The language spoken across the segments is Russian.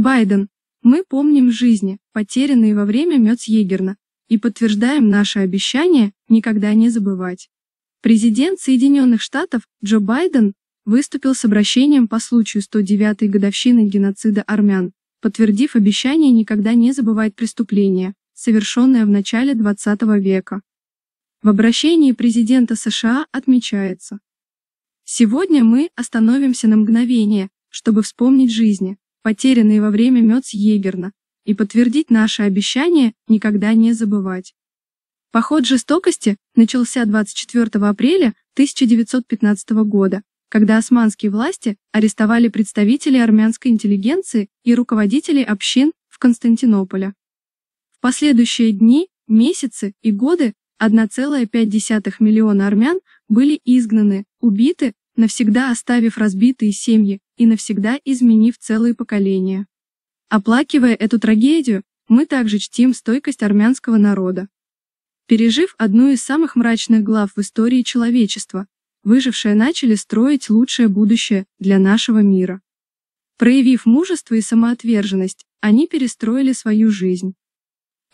Байден. Мы помним жизни, потерянные во время Мёцъегерна, и подтверждаем наше обещание никогда не забывать. Президент Соединенных Штатов Джо Байден выступил с обращением по случаю 109-й годовщины геноцида армян, подтвердив обещание никогда не забывать преступления, совершенное в начале 20 века. В обращении президента США отмечается. Сегодня мы остановимся на мгновение, чтобы вспомнить жизни, потерянный во время мед Егерна, и подтвердить наше обещание никогда не забывать. Поход жестокости начался 24 апреля 1915 года, когда османские власти арестовали представителей армянской интеллигенции и руководителей общин в Константинополе. В последующие дни, месяцы и годы 1,5 миллиона армян были изгнаны, убиты, навсегда оставив разбитые семьи, и навсегда изменив целые поколения. Оплакивая эту трагедию, мы также чтим стойкость армянского народа. Пережив одну из самых мрачных глав в истории человечества, выжившие начали строить лучшее будущее для нашего мира. Проявив мужество и самоотверженность, они перестроили свою жизнь.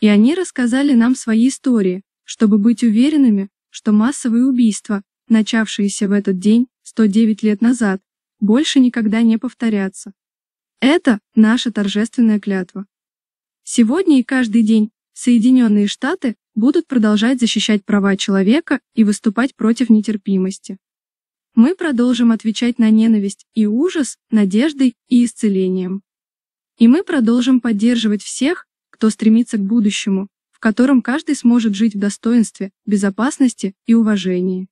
И они рассказали нам свои истории, чтобы быть уверенными, что массовые убийства, начавшиеся в этот день 109 лет назад, больше никогда не повторятся. Это наша торжественная клятва. Сегодня и каждый день Соединенные Штаты будут продолжать защищать права человека и выступать против нетерпимости. Мы продолжим отвечать на ненависть и ужас надеждой и исцелением. И мы продолжим поддерживать всех, кто стремится к будущему, в котором каждый сможет жить в достоинстве, безопасности и уважении.